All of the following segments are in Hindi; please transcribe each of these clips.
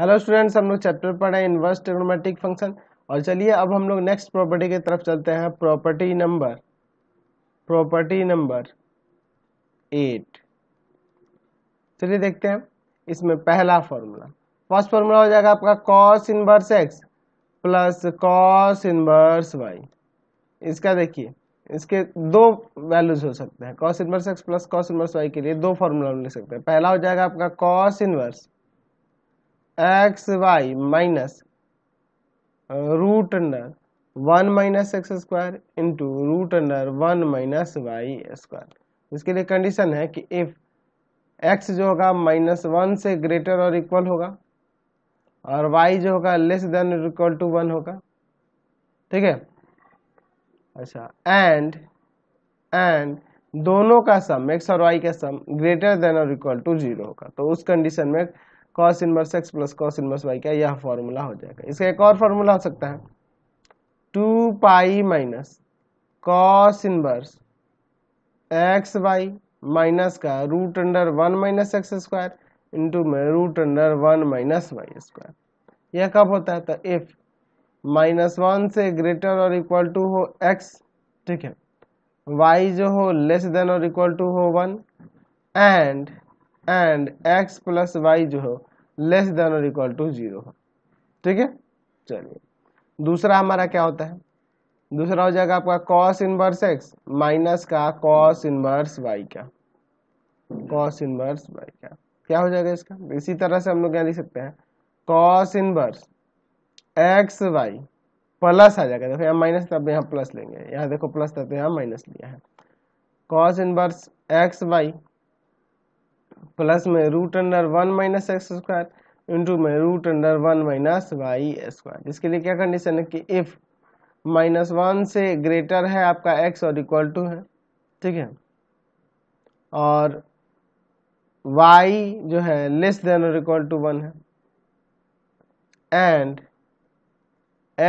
हेलो स्टूडेंट्स हम लोग चैप्टर पढ़े इनवर्स ट्रिग्नोमेट्रिक फंक्शन और चलिए अब हम लोग नेक्स्ट प्रॉपर्टी की तरफ चलते हैं property number property number eight चलिए देखते हैं इसमें पहला फॉर्मूला फर्स्ट फॉर्मूला हो जाएगा आपका cos inverse x plus cos inverse Y इसका देखिए इसके दो वैल्यूज हो सकते हैं cos inverse x plus cos inverse Y के लिए दो फॉर्मूला हम लिख सकते हैं पहला हो जाएगा आपका cos inverse x Y minus root under one minus x square into root under one minus Y square इसके लिए कंडीशन है कि इफ एक्स जो होगा माइनस वन से ग्रेटर और इक्वल होगा और वाई जो होगा less than equal to one होगा ठीक है अच्छा एंड एंड दोनों का सम एक्स और वाई का सम ग्रेटर देन और इक्वल टू जीरो होगा तो उस कंडीशन में cos inverse x plus cos inverse Y का यह फॉर्मूला हो जाएगा इसका एक और फॉर्मूला हो सकता है two pi minus cos inverse x Y minus का root under one minus x square into में root under one minus Y square यह कब होता है तो इफ माइनस वन से ग्रेटर और इक्वल टू हो एक्स ठीक है वाई जो हो लेस देन और इक्वल टू हो one and and x plus Y जो हो लेस देन और इक्वल टू जीरो हो ठीक है चलिए दूसरा हमारा क्या होता है दूसरा हो जाएगा आपका कॉस इनवर्स एक्स माइनस का कॉस इनवर्स वाई का कॉस इनवर्स वाई का क्या हो जाएगा इसका इसी तरह से हम लोग क्या लिख सकते हैं cos inverse x Y plus आ जाएगा देखो यहाँ माइनस तब यहाँ प्लस लेंगे यहाँ देखो प्लस तब तो यहाँ माइनस लिया है cos inverse x Y plus में root under one minus x square into में root under one minus Y square इसके लिए क्या कंडीशन है कि इफ़ माइनस वन से ग्रेटर है आपका एक्स और इक्वल टू है ठीक है और वाई जो है लेस देन और इक्वल टू वन है and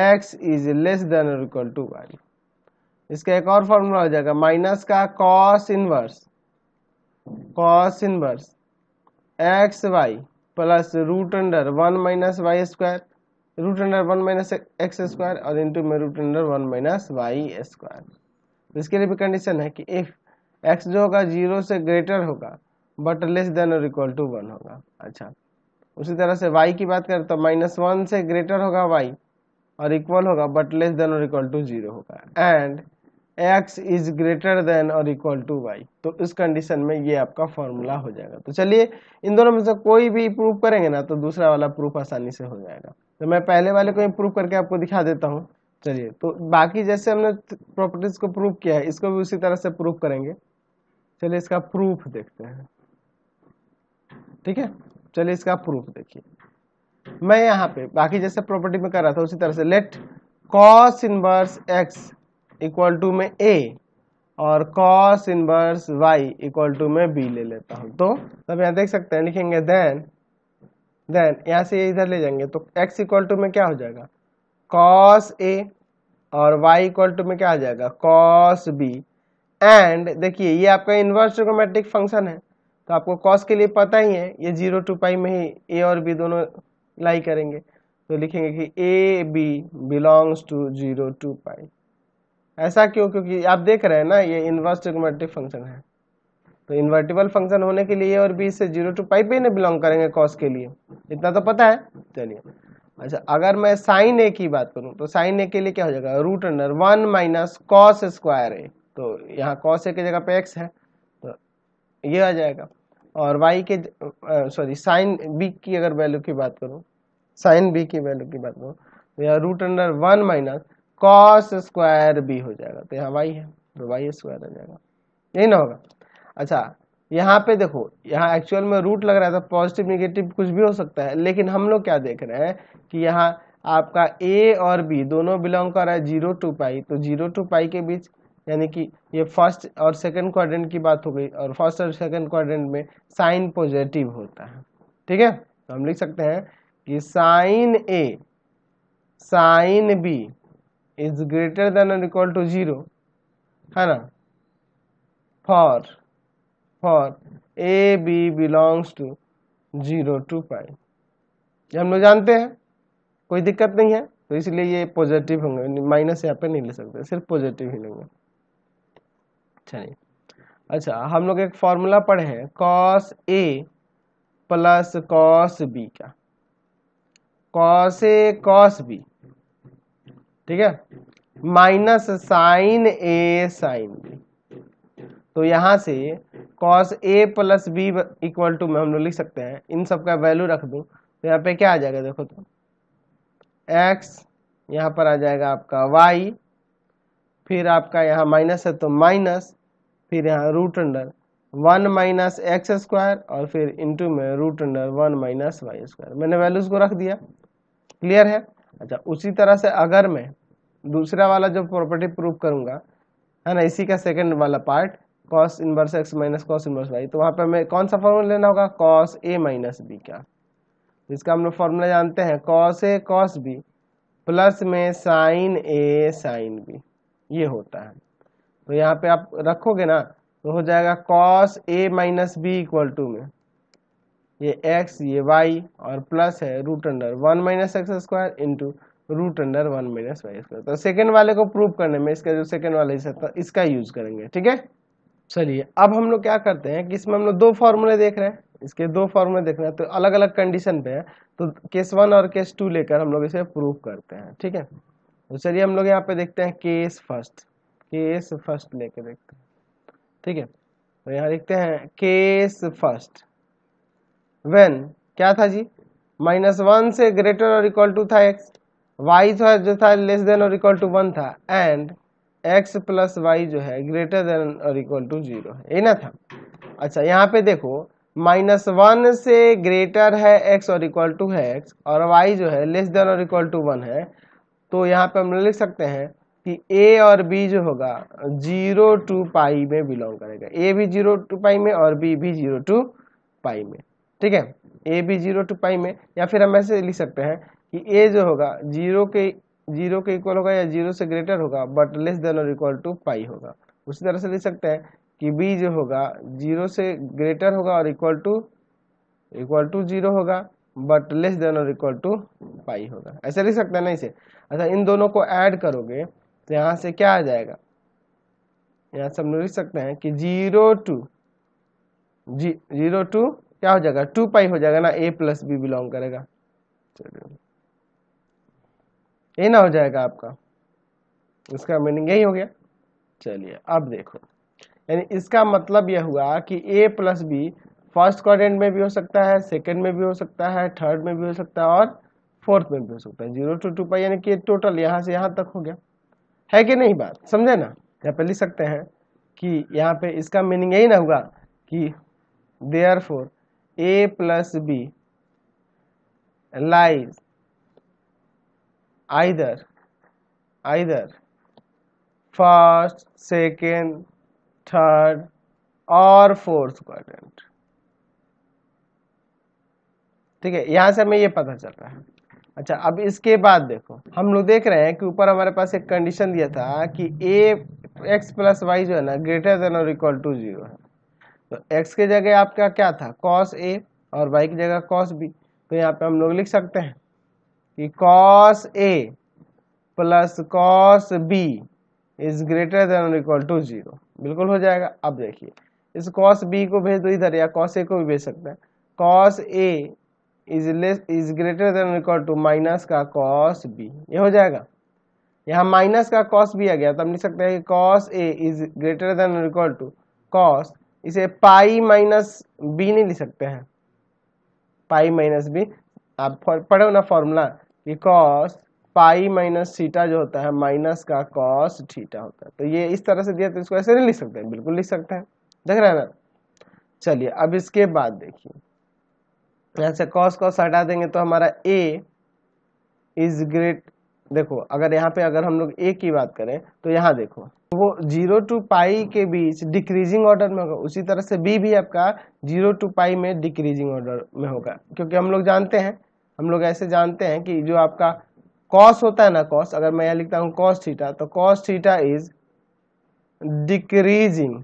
X is less than और इक्वल टू वाई इसका एक और फॉर्मूला हो जाएगा माइनस का cos inverse cos inverse x Y plus root under one minus Y square root under one minus x square और इंटू में root under one minus Y square इसके लिए भी कंडीशन है कि इफ एक्स जो होगा जीरो से ग्रेटर होगा बट लेस देन और इक्वल टू वन होगा अच्छा उसी तरह से वाई की बात करें तो माइनस वन से ग्रेटर होगा वाई और इक्वल होगा बट लेस देन और इक्वल टू जीरो होगा and X is greater than और इक्वल टू वाई तो इस कंडीशन में ये आपका फॉर्मूला हो जाएगा तो चलिए इन दोनों में से कोई भी प्रूफ करेंगे ना तो दूसरा वाला प्रूफ आसानी से हो जाएगा तो मैं पहले वाले को प्रूफ करके आपको दिखा देता हूँ चलिए तो बाकी जैसे हमने प्रॉपर्टीज को प्रूफ किया है इसको भी उसी तरह से प्रूफ करेंगे चलिए इसका प्रूफ देखते हैं ठीक है चलिए इसका प्रूफ देखिए मैं यहाँ पे बाकी जैसे प्रॉपर्टी में कर रहा था उसी तरह से let cos inverse X equal to में ए और cos inverse Y equal to में बी ले लेता हूँ तो तब यहाँ देख सकते हैं लिखेंगे देन देन यहाँ से इधर ले जाएंगे तो एक्स इक्वल टू में क्या हो जाएगा कॉस ए और वाई इक्वल टू में क्या आ जाएगा कॉस बी एंड देखिए ये आपका इन्वर्स ट्रिकोमेट्रिक फंक्शन है तो आपको कॉस के लिए पता ही है ये जीरो टू पाई में ही ए और बी दोनों लाई करेंगे तो लिखेंगे कि A B belongs to zero to pi ऐसा क्यों क्योंकि आप देख रहे हैं ना ये इन्वर्स ट्रिग्नोमेट्रिक फंक्शन है तो इन्वर्टिबल फंक्शन होने के लिए और बी से जीरो टू पाइप पे ही नहीं बिलोंग करेंगे कॉस के लिए इतना तो पता है चलिए अच्छा अगर मैं साइन ए की बात करूं तो साइन ए के लिए क्या हो जाएगा root under one minus cos square A तो यहाँ कॉस ए की जगह पे एक्स है तो ये आ जाएगा और वाई के सॉरी साइन बी की अगर वैल्यू की बात करूँ साइन बी की वैल्यू की बात करूँ तो यहाँ root under one minus cos square B हो जाएगा तो यहाँ वाई है तो वाई स्क्वायर आ जाएगा यही ना होगा अच्छा यहाँ पे देखो यहाँ एक्चुअल में रूट लग रहा तो पॉजिटिव निगेटिव कुछ भी हो सकता है लेकिन हम लोग क्या देख रहे हैं कि यहाँ आपका ए और बी दोनों बिलोंग कर रहा है जीरो टू पाई तो जीरो टू पाई के बीच यानी कि ये फर्स्ट और सेकंड क्वाड्रेंट की बात हो गई और फर्स्ट और सेकंड क्वाड्रेंट में साइन पॉजिटिव होता है ठीक है तो हम लिख सकते हैं कि sine A sign B is greater than and equal to zero है ना for for A B belongs to zero to pi ये हम लोग जानते हैं कोई दिक्कत नहीं है तो इसलिए ये पॉजिटिव होंगे माइनस यहाँ पे नहीं ले सकते सिर्फ पॉजिटिव ही लेंगे चलिए अच्छा हम लोग एक फॉर्मूला पढ़े हैं cos A plus cos B का कॉस ए कॉस बी ठीक है minus sine A sign B तो यहां से cos A plus B equal to में हम लोग लिख सकते हैं इन सब का वैल्यू रख दूं तो यहाँ पे क्या आ जाएगा देखो तो एक्स यहाँ पर आ जाएगा आपका वाई फिर आपका यहाँ माइनस है तो माइनस फिर यहाँ root under one minus x square और फिर इंटू में root under one minus Y square मैंने वैल्यूज को रख दिया क्लियर है अच्छा उसी तरह से अगर मैं दूसरा वाला जो प्रॉपर्टी प्रूव करूंगा है ना इसी का सेकेंड वाला part cos inverse x minus cos inverse y तो वहाँ पर हमें कौन सा फॉर्मूला लेना होगा कॉस ए माइनस बी का जिसका हम लोग फॉर्मूला जानते हैं cos A cos B plus में साइन ए साइन बी ये होता है तो यहाँ पे आप रखोगे ना तो हो जाएगा cos A minus B equal to में ये x ये y और प्लस है root under one minus x square into root under one minus Y square तो सेकेंड वाले को प्रूव करने में इसका जो सेकेंड वाला हिस्सा था इसका यूज करेंगे ठीक है चलिए अब हम लोग क्या करते हैं कि इसमें हम लोग दो फॉर्मूले देख रहे हैं इसके दो फॉर्मूले देख रहे हैं तो अलग अलग कंडीशन पे है तो केस वन और केस टू लेकर हम लोग इसे प्रूव करते हैं ठीक है तो चलिए हम लोग यहाँ पे देखते हैं केस फर्स्ट केस फर्स्ट लेके देखते हैं ठीक है तो यहाँ लिखते हैं केस फर्स्ट वेन क्या था जी माइनस वन से ग्रेटर और इक्वल टू था एक्स वाई था जो था लेस देन और इक्वल टू वन था एंड एक्स प्लस वाई जो है ग्रेटर देन और इक्वल टू जीरो है ये ना था अच्छा यहाँ पे देखो माइनस वन से ग्रेटर है एक्स और इक्वल टू है एक्स और वाई जो है लेस देन और इक्वल टू वन है तो यहाँ पे हम लिख सकते हैं कि ए और बी जो होगा जीरो टू पाई में बिलोंग करेगा ए भी जीरो टू पाई में और बी भी जीरो टू पाई में ठीक है A B zero to pi में या फिर हम ऐसे लिख सकते हैं कि ए जो होगा जीरो के जीरो के इक्वल होगा या जीरो से ग्रेटर होगा बट लेस देन और इक्वल टू पाई होगा उसी तरह से लिख सकते हैं कि बी जो होगा जीरो से ग्रेटर होगा और equal to equal to zero होगा बट लेस देन और इक्वल टू पाई होगा ऐसे लिख सकते हैं ना इसे अच्छा इन दोनों को ऐड करोगे तो यहाँ से क्या आ जाएगा यहाँ से हम लोग लिख सकते हैं कि जीरो टू जी जीरो टू क्या हो जाएगा टू पाई हो जाएगा ना ए प्लस बी बिलोंग करेगा चलिए ए ना हो जाएगा आपका इसका मीनिंग यही हो गया चलिए अब देखो यानी इसका मतलब यह हुआ कि A plus B first quadrant में भी हो सकता है सेकंड में भी हो सकता है थर्ड में भी हो सकता है और फोर्थ में भी हो सकता है जीरो टू टू पाई यानी कि टोटल यहाँ से यहाँ तक हो गया है कि नहीं बात समझे ना यहाँ पे लिख सकते हैं कि यहाँ पे इसका मीनिंग यही ना होगा कि therefore A plus B lies either either first, second, third और फोर्थ क्वाड्रेंट ठीक है यहां से हमें ये पता चल रहा है अच्छा अब इसके बाद देखो हम लोग देख रहे हैं कि ऊपर हमारे पास एक कंडीशन दिया था कि ए एक्स प्लस वाई जो है ना ग्रेटर देन और इक्वल टू जीरो है तो x के जगह आपका क्या था कॉस ए और y की जगह कॉस बी तो यहाँ पे हम लोग लिख सकते हैं कि cos A plus cos B is greater than और इक्वल टू जीरो बिल्कुल हो जाएगा अब देखिए इस कॉस बी को भेज दो इधर या कॉस ए को भी भेज सकते हैं cos A is less is greater than equal to minus का कॉस बी ये हो जाएगा यहाँ माइनस का कॉस बी आ गया तो हम लिख सकते हैं कि cos A is greater than equal to cos इसे पाई माइनस बी नहीं लिख सकते हैं पाई माइनस बी आप पढ़े हो ना फॉर्मूला कि कॉस पाई माइनस थीटा जो होता है माइनस का कॉस थीटा होता है तो ये इस तरह से दिया तो इसको ऐसे नहीं लिख सकते हैं बिल्कुल लिख सकते हैं देख रहे हैं ना चलिए अब इसके बाद देखिए यहाँ से कॉस कॉस हटा देंगे तो हमारा ए इज ग्रेट देखो अगर यहाँ पे अगर हम लोग ए की बात करें तो यहाँ देखो वो जीरो टू पाई के बीच डिक्रीजिंग ऑर्डर में होगा उसी तरह से बी भी आपका जीरो टू पाई में डिक्रीजिंग ऑर्डर में होगा क्योंकि हम लोग जानते हैं हम लोग ऐसे जानते हैं कि जो आपका कॉस होता है ना कॉस अगर मैं यहाँ लिखता हूँ कॉस थीटा तो कॉस थीटा इज डिक्रीजिंग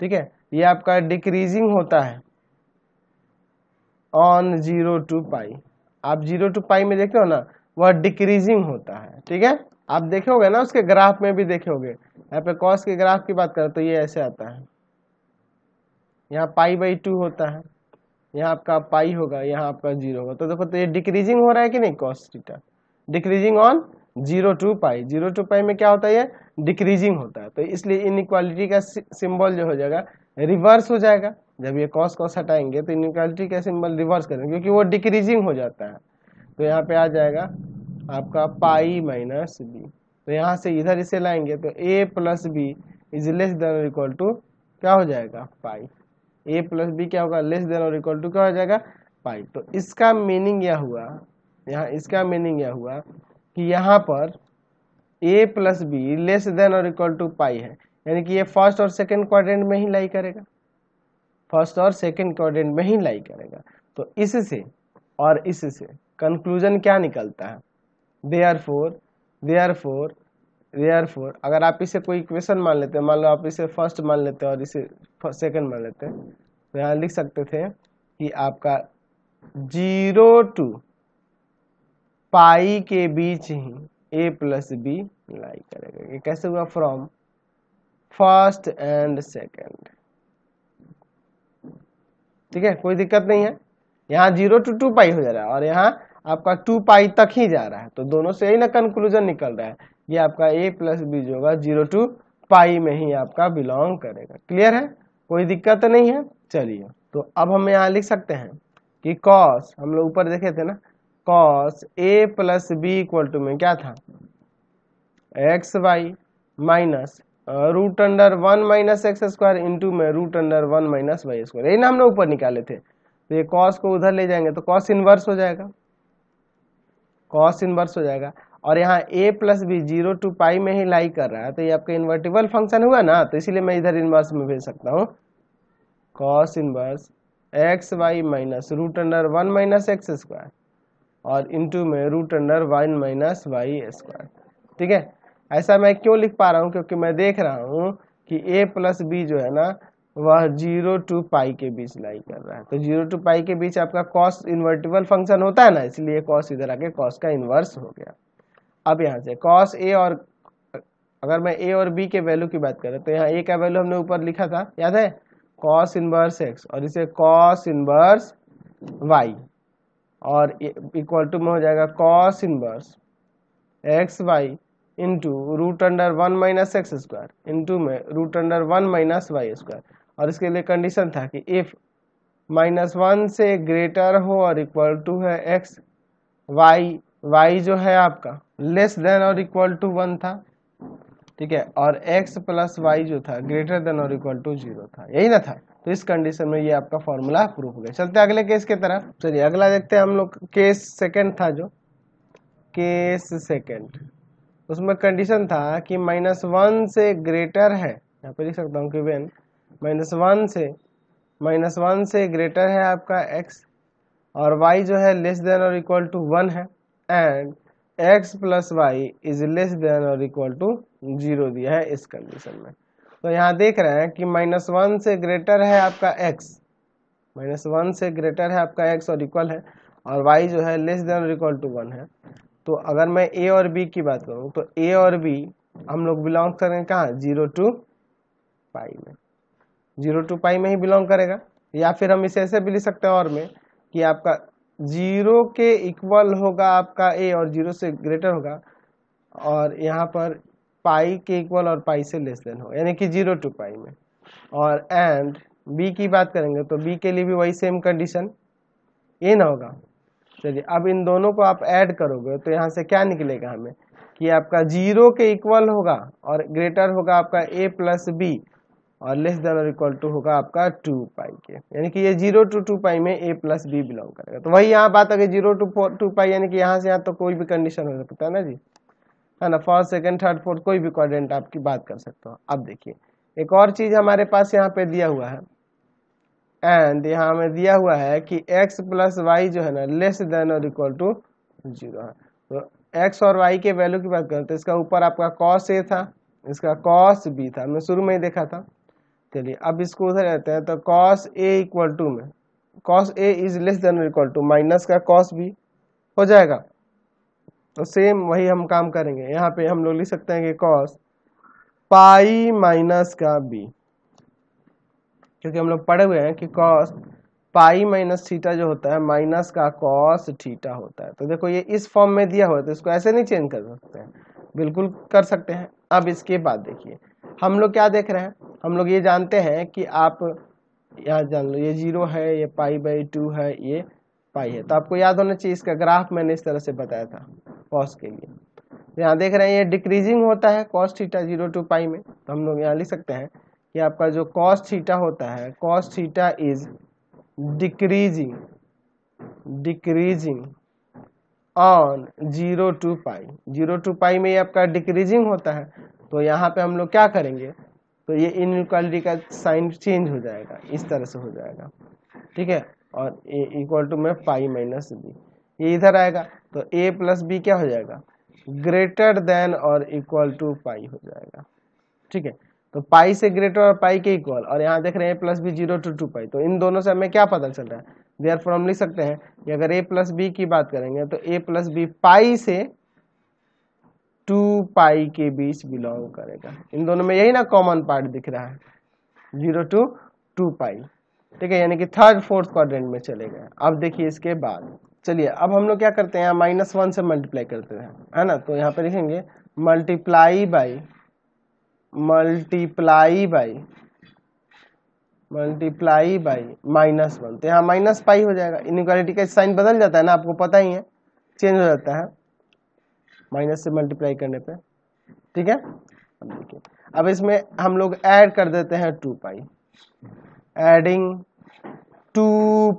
ठीक है ये आपका डिक्रीजिंग होता है ऑन जीरो टू पाई आप जीरो टू पाई में देखते हो ना वह डिक्रीजिंग होता है ठीक है आप देखे होगे ना उसके ग्राफ में भी देखे होगे यहाँ पे कॉस के ग्राफ की बात करें तो ये ऐसे आता है यहाँ पाई बाई टू होता है यहाँ आपका पाई होगा यहाँ आपका जीरो होगा तो देखो तो ये डिक्रीजिंग हो रहा है कि नहीं cos theta decreasing on zero to pi zero to pi में क्या होता है ये डिक्रीजिंग होता है तो इसलिए इनक्वालिटी का सिम्बल जो हो जाएगा रिवर्स हो जाएगा जब ये कॉस कॉस हटाएंगे तो इक्वालिटी का सिम्बल रिवर्स करेंगे क्योंकि वो डिक्रीजिंग हो जाता है तो यहाँ पे आ जाएगा आपका पाई माइनस बी तो यहाँ से इधर इसे लाएंगे तो A plus B is less than और इक्वल टू क्या हो जाएगा पाई ए प्लस बी क्या होगा लेस देन और इक्वल टू क्या हो जाएगा पाई तो इसका मीनिंग यह हुआ यहाँ इसका मीनिंग यह हुआ कि यहाँ पर A plus B less than और इक्वल टू पाई है यानी कि ये फर्स्ट और सेकेंड क्वाड्रेंट में ही लाई करेगा फर्स्ट और सेकेंड क्वाड्रेंट में ही लाई करेगा तो इससे और इससे कंक्लूजन क्या निकलता है फोर देयरफोर फोर अगर आप इसे कोई इक्वेशन मान लेते हैं मान लो आप इसे फर्स्ट मान लेते हैं और इसे सेकंड मान लेते हैं तो यहाँ लिख सकते थे कि आपका जीरो टू पाई के बीच ही ए प्लस बी लाई करेगा ये कैसे हुआ फ्रॉम फर्स्ट एंड सेकंड ठीक है कोई दिक्कत नहीं है यहाँ जीरो टू टू पाई हो जा रहा है और यहाँ आपका टू पाई तक ही जा रहा है तो दोनों से यही ना कंक्लूजन निकल रहा है ये आपका ए प्लस बी जो होगा जीरो टू पाई में ही आपका बिलोंग करेगा क्लियर है कोई दिक्कत नहीं है चलिए तो अब हम यहाँ लिख सकते हैं कि कॉस हम लोग ऊपर देखे थे ना cos A plus B equal to में क्या था x Y minus root under one minus x square into में root under one minus Y square यही ना हम लोग ऊपर निकाले थे तो ये कॉस को उधर ले जाएंगे तो कॉस इनवर्स हो जाएगा कॉस इन्वर्स हो जाएगा और यहाँ A plus B zero to pi में ही लाई कर रहा है तो ये आपका इन्वर्टिबल फंक्शन हुआ ना तो इसीलिए मैं इधर इन्वर्स में भेज सकता हूँ cos inverse x Y minus root under one minus x square और इंटू में root under one minus Y square ठीक है ऐसा मैं क्यों लिख पा रहा हूँ क्योंकि मैं देख रहा हूँ कि ए प्लस बी जो है ना वह जीरो टू पाई के बीच लाई कर रहा है तो जीरो टू पाई के बीच आपका कॉस इन्वर्टिबल फंक्शन होता है ना इसलिए कॉस इधर आके कॉस का इन्वर्स हो गया अब यहाँ से कॉस ए और अगर मैं ए और बी के वैल्यू की बात करें तो यहाँ ए का वैल्यू हमने ऊपर लिखा था याद है कॉस इनवर्स एक्स और इसे कॉस इनवर्स वाई और इक्वल टू में हो जाएगा cos inverse x y into root under one minus x square into में root under one minus Y square और इसके लिए कंडीशन था कि इफ़ माइनस वन से ग्रेटर हो और इक्वल टू है एक्स वाई वाई जो है आपका लेस देन और इक्वल टू वन था ठीक है और एक्स प्लस वाई जो था ग्रेटर देन और इक्वल टू जीरो था यही ना था तो इस कंडीशन में ये आपका फॉर्मूला प्रूफ हो गया चलते अगले केस की के तरफ चलिए अगला देखते हैं हम लोग केस सेकंड था जो केस सेकंड उसमें कंडीशन था कि माइनस वन से ग्रेटर है यहाँ पे लिख सकता हूँ कि वेन माइनस वन से माइनस वन से ग्रेटर है आपका एक्स और वाई जो है लेस देन और इक्वल टू वन है and x plus y is less than और इक्वल टू जीरो दिया है इस कंडीशन में तो यहाँ देख रहे हैं कि माइनस वन से ग्रेटर है आपका एक्स माइनस वन से ग्रेटर है आपका एक्स और इक्वल है और वाई जो है लेस देन और इक्वल टू वन है तो अगर मैं ए और बी की बात करूँ तो ए और बी हम लोग बिलोंग करें कहाँ जीरो टू पाई में जीरो टू पाई में ही बिलोंग करेगा या फिर हम इसे ऐसे भी ले सकते हैं और में कि आपका जीरो के इक्वल होगा आपका ए और जीरो से ग्रेटर होगा और यहाँ पर पाई के इक्वल और पाई से लेस देन हो यानी कि जीरो टू पाई में और एंड बी की बात करेंगे तो बी के लिए भी वही सेम कंडीशन ये ना होगा चलिए अब इन दोनों को आप ऐड करोगे तो यहाँ से क्या निकलेगा हमें कि आपका जीरो के इक्वल होगा और ग्रेटर होगा आपका ए प्लस बी और लेस देन और इक्वल टू होगा आपका टू पाई के यानी कि ये जीरो टू टू पाई में ए प्लस बी बिलोंग करेगा तो वही यहाँ बात अगर जीरो टू टू पाई यानी कि यहाँ से यहाँ तो कोई भी कंडीशन हो सकता है ना जी है ना फर्स्ट सेकंड थर्ड फोर्थ कोई भी क्वाड्रेंट आपकी बात कर सकते हो अब देखिए एक और चीज हमारे पास यहाँ पे दिया हुआ है एंड यहाँ हमें दिया हुआ है कि एक्स प्लस वाई जो है ना लेस देन और इक्वल टू जीरो है तो एक्स और वाई के वैल्यू की बात करें तो इसका ऊपर आपका कॉस ए था इसका कॉस बी था मैं शुरू में ही देखा था चलिए अब इसको उधर रहते हैं तो कॉस ए इक्वल टू में cos A is less than equal to minus का कॉस बी हो जाएगा तो सेम वही हम काम करेंगे यहाँ पे हम लोग लिख सकते हैं कि कॉस पाई माइनस का बी क्योंकि हम लोग पढ़े हुए हैं कि कॉस पाई माइनस थीटा जो होता है माइनस का कॉस थीटा होता है तो देखो ये इस फॉर्म में दिया हुआ है तो इसको ऐसे नहीं चेंज कर सकते हैं बिल्कुल कर सकते हैं अब इसके बाद देखिए हम लोग क्या देख रहे हैं हम लोग ये जानते हैं कि आप यहाँ जान लो ये जीरो है ये पाई बाई टू है ये पाई है तो आपको याद होना चाहिए इसका ग्राफ मैंने इस तरह से बताया था कॉस के लिए तो यहाँ देख रहे हैं ये डिक्रीजिंग होता है cos theta zero to pi में तो हम लोग यहाँ लिख सकते हैं कि आपका जो कॉस्ट थीटा होता है cos theta is decreasing decreasing on zero to pi zero to pi में ये आपका डिक्रीजिंग होता है तो यहाँ पे हम लोग क्या करेंगे तो ये इन इक्वालिटी का साइन चेंज हो जाएगा इस तरह से हो जाएगा ठीक है और ए इक्वल टू में पाई माइनस बी ये इधर आएगा तो ए प्लस बी क्या हो जाएगा ग्रेटर देन और इक्वल टू पाई हो जाएगा ठीक है तो पाई से ग्रेटर और पाई के इक्वल और यहाँ देख रहे हैं A plus B zero to two pi तो इन दोनों से हमें क्या पता चल रहा है फॉर हम लिख सकते हैं कि अगर ए प्लस बी की बात करेंगे तो ए प्लस बी पाई से टू पाई के बीच बिलोंग करेगा इन दोनों में यही ना कॉमन पार्ट दिख रहा है जीरो टू टू पाई ठीक है यानी कि थर्ड फोर्थ क्वाड्रेंट में चले गए अब देखिए इसके बाद चलिए अब हम लोग क्या करते हैं माइनस वन से मल्टीप्लाई करते हैं है ना तो यहाँ पे लिखेंगे multiply by multiply by multiply by minus one तो यहाँ माइनस पाई हो जाएगा इनक्वालिटी का साइन बदल जाता है ना आपको पता ही है चेंज हो जाता है माइनस से मल्टीप्लाई करने पे ठीक है अब देखिए अब इसमें हम लोग ऐड कर देते हैं two pi adding two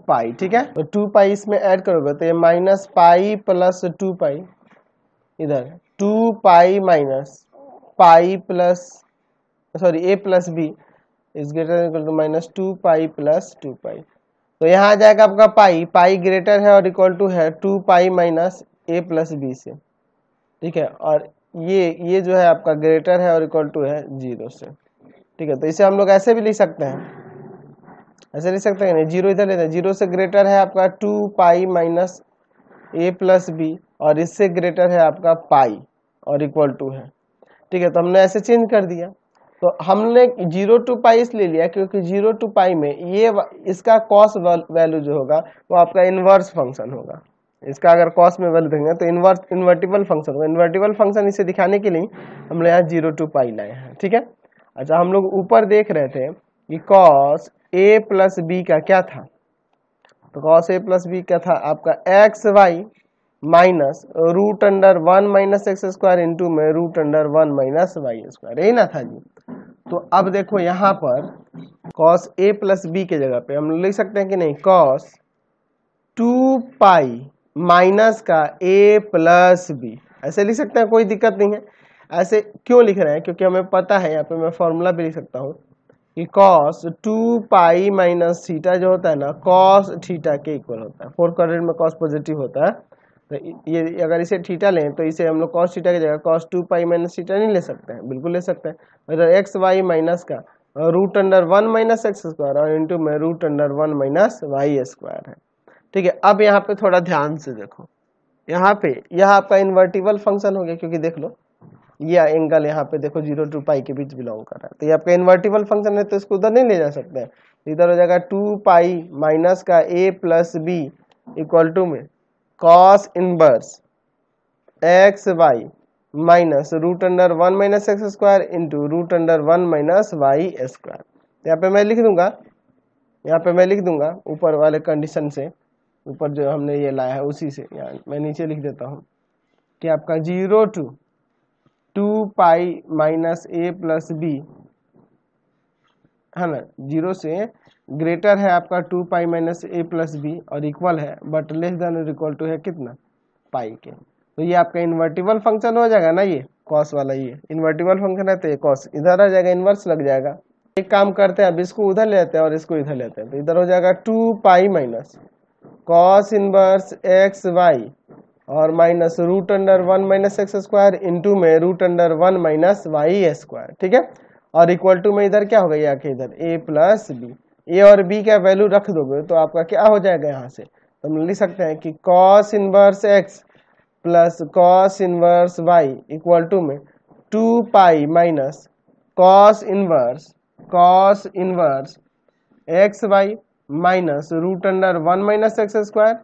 pi ठीक है तो टू पाई इसमें ऐड करोगे तो ये minus pi plus two pi इधर two pi minus pi plus sorry A plus B is greater to minus two pi plus two pi तो यहाँ आ जाएगा आपका पाई पाई ग्रेटर है और इक्वल टू है two pi minus A plus B से ठीक है और ये ये जो है आपका ग्रेटर है और इक्वल टू है जीरो से ठीक है तो इसे हम लोग ऐसे भी लिख सकते हैं ऐसे लिख सकते हैं नहीं जीरो इधर लेते हैं जीरो से ग्रेटर है आपका two pi minus A plus B और इससे ग्रेटर है आपका पाई और इक्वल टू है ठीक है तो हमने ऐसे चेंज कर दिया तो हमने जीरो टू पाई इसलिए लिया क्योंकि जीरो टू पाई में ये इसका कॉस वैल्यू जो होगा वो आपका इन्वर्स फंक्शन होगा इसका अगर कॉस में वैल्यू देंगे तो इन्वर्ट इन्वर्टिबल फंक्शन होगा इन्वर्टिबल फंक्शन इसे दिखाने के लिए हम लोग यहाँ जीरो टू पाई लाए हैं ठीक है अच्छा हम लोग ऊपर देख रहे थे कि कॉस ए प्लस बी का क्या था तो कॉस ए प्लस बी क्या था आपका x Y minus root under one minus x square into में root under one minus Y square यही ना था जी तो अब देखो यहाँ पर कॉस ए प्लस बी के जगह पे हम लिख सकते हैं कि नहीं कॉस टू पाई माइनस का ए प्लस बी ऐसे लिख सकते हैं कोई दिक्कत नहीं है ऐसे क्यों लिख रहे हैं क्योंकि हमें पता है यहाँ पे मैं फॉर्मूला भी लिख सकता हूँ कि cos two pi minus theta जो होता है ना कॉस थीटा के इक्वल होता है फोर क्वाड्रेंट में कॉस पॉजिटिव होता है तो ये अगर इसे थीटा लें तो इसे हम लोग कॉस थीटा की जगह cos two pi minus theta नहीं ले सकते हैं बिल्कुल ले सकते हैं मतलब एक्स वाई माइनस का root under one minus x square और इंटू में root under one minus Y square है ठीक है अब यहाँ पे थोड़ा ध्यान से देखो यहाँ पे यह आपका इन्वर्टिबल फंक्शन हो गया क्योंकि देख लो ये एंगल यहाँ पे देखो जीरो टू पाई के बीच बिलोंग कर रहा है तो ये आपका इन्वर्टिबल फंक्शन है तो इसको उधर नहीं ले जा सकते हैं तो इधर हो जाएगा टू पाई माइनस का A plus B equal to में cos inverse x Y minus root under one minus x square into root under one minus Y square यहाँ पे मैं लिख दूंगा यहाँ पे मैं लिख दूंगा ऊपर वाले कंडीशन से ऊपर जो हमने ये लाया है उसी से यहाँ मैं नीचे लिख देता हूँ कि आपका zero to two pi minus A plus B है ना जीरो से ग्रेटर है आपका two pi minus A plus B और इक्वल है बट लेस देन और इक्वल टू है कितना पाई के तो ये आपका इन्वर्टिबल फंक्शन हो जाएगा ना ये कॉस वाला ये इन्वर्टिबल फंक्शन है तो ये कॉस इधर आ जाएगा इन्वर्स लग जाएगा एक काम करते हैं अब इसको उधर लेते हैं और इसको इधर लेते हैं तो इधर हो जाएगा two pi minus cos inverse x y और minus root under one minus x square into में root under one minus Y square ठीक है और इक्वल टू में इधर क्या हो गया कि इधर ए प्लस बी ए और बी का वैल्यू रख दोगे तो आपका क्या हो जाएगा यहाँ से तो हम लिख सकते हैं कि cos inverse x plus cos inverse Y equal to में two pi minus cos inverse cos inverse x Y minus root under one minus x square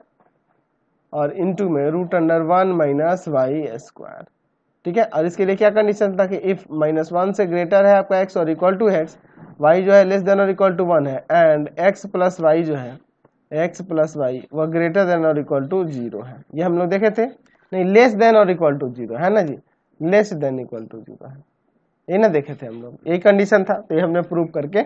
और इनटू में root under one minus Y square ठीक है और इसके लिए क्या कंडीशन था कि इफ माइनस वन से ग्रेटर है आपका एक्स और इक्वल टू एक्स वाई जो है लेस देन और इक्वल टू वन है एंड एक्स प्लस वाई जो है एक्स प्लस वाई वह ग्रेटर देन और इक्वल टू जीरो है ये हम लोग देखे थे नहीं लेस देन और इक्वल टू जीरो है ना जी less than equal to zero है ये ना देखे थे हम लोग ये कंडीशन था तो ये हमने प्रूव करके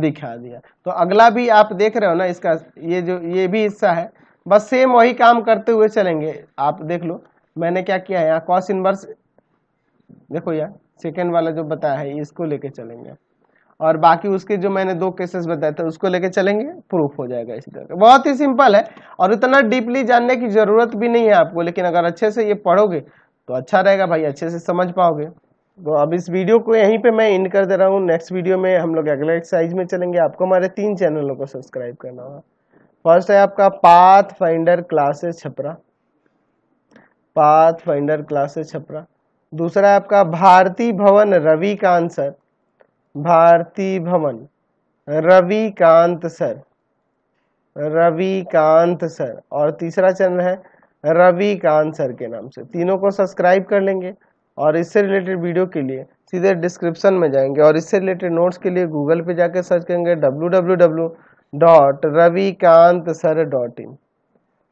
दिखा दिया तो अगला भी आप देख रहे हो ना इसका ये जो ये भी हिस्सा है बस सेम वही काम करते हुए चलेंगे आप देख लो मैंने क्या किया है यहाँ कॉस इनवर्स देखो यार सेकेंड वाला जो बताया है इसको लेके चलेंगे और बाकी उसके जो मैंने दो केसेस बताए थे उसको लेके चलेंगे प्रूफ हो जाएगा इसी तरह बहुत ही सिंपल है और इतना डीपली जानने की जरूरत भी नहीं है आपको लेकिन अगर अच्छे से ये पढ़ोगे तो अच्छा रहेगा भाई अच्छे से समझ पाओगे तो अब इस वीडियो को यहीं पे मैं इन कर दे रहा हूँ नेक्स्ट वीडियो में हम लोग अगले एक्सरसाइज में चलेंगे आपको हमारे तीन चैनलों को सब्सक्राइब करना होगा फर्स्ट है आपका Path Finder Classes Chhapra Path Finder Classes Chhapra दूसरा है आपका Bharti Bhawan Ravi Kant sir Bharti Bhawan Ravi Kant sir Ravi Kant sir और तीसरा चैनल है रवि कांत सर के नाम से तीनों को सब्सक्राइब कर लेंगे और इससे रिलेटेड वीडियो के लिए सीधे डिस्क्रिप्शन में जाएंगे और इससे रिलेटेड नोट्स के लिए गूगल पे जाकर सर्च करेंगे W W W dot Ravikant sir dot in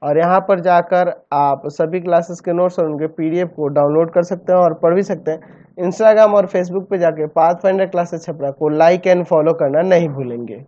और यहाँ पर जाकर आप सभी क्लासेस के नोट्स और उनके पीडीएफ को डाउनलोड कर सकते हैं और पढ़ भी सकते हैं इंस्टाग्राम और फेसबुक पे जाकर पाथ फाइंडर क्लासेस छपरा को लाइक एंड फॉलो करना नहीं भूलेंगे